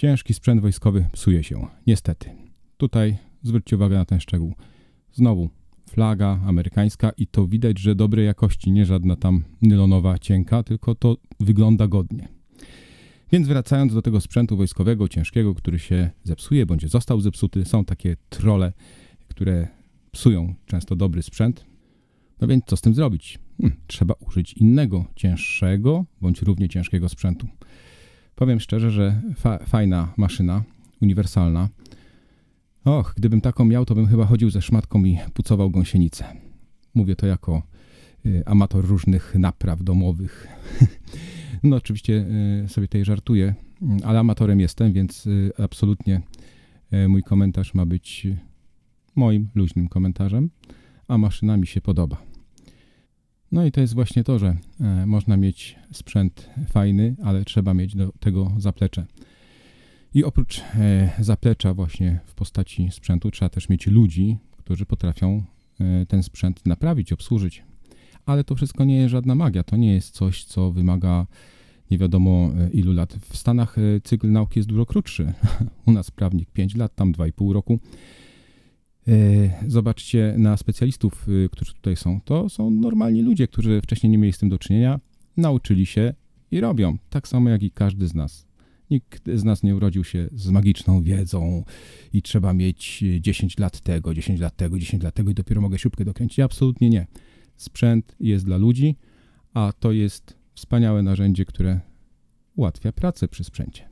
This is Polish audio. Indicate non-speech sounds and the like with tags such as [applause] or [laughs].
Ciężki sprzęt wojskowy psuje się, niestety. Tutaj zwróćcie uwagę na ten szczegół. Znowu flaga amerykańska i to widać, że dobrej jakości, nie żadna tam nylonowa cienka, tylko to wygląda godnie. Więc wracając do tego sprzętu wojskowego, ciężkiego, który się zepsuje bądź został zepsuty, są takie trole, które psują często dobry sprzęt. No więc co z tym zrobić? Hmm, trzeba użyć innego, cięższego bądź równie ciężkiego sprzętu. Powiem szczerze, że fa fajna maszyna, uniwersalna. Och, gdybym taką miał, to bym chyba chodził ze szmatką i pucował gąsienicę. Mówię to jako y, amator różnych napraw domowych. [laughs] no oczywiście y, sobie tutaj żartuję, mm, ale amatorem jestem, więc y, absolutnie y, mój komentarz ma być moim luźnym komentarzem, a maszyna mi się podoba. No i to jest właśnie to, że e, można mieć sprzęt fajny, ale trzeba mieć do tego zaplecze. I oprócz e, zaplecza właśnie w postaci sprzętu trzeba też mieć ludzi, którzy potrafią e, ten sprzęt naprawić, obsłużyć. Ale to wszystko nie jest żadna magia, to nie jest coś, co wymaga nie wiadomo ilu lat. W Stanach cykl nauki jest dużo krótszy. [laughs] U nas prawnik 5 lat, tam 2,5 roku. E, zobaczcie na specjalistów, y, którzy tutaj są. To są normalni ludzie, którzy wcześniej nie mieli z tym do czynienia, nauczyli się i robią. Tak samo jak i każdy z nas. Nikt z nas nie urodził się z magiczną wiedzą i trzeba mieć 10 y, lat tego, 10 lat tego, 10 lat tego i dopiero mogę śrubkę dokręcić. Absolutnie nie. Sprzęt jest dla ludzi, a to jest wspaniałe narzędzie, które ułatwia pracę przy sprzęcie.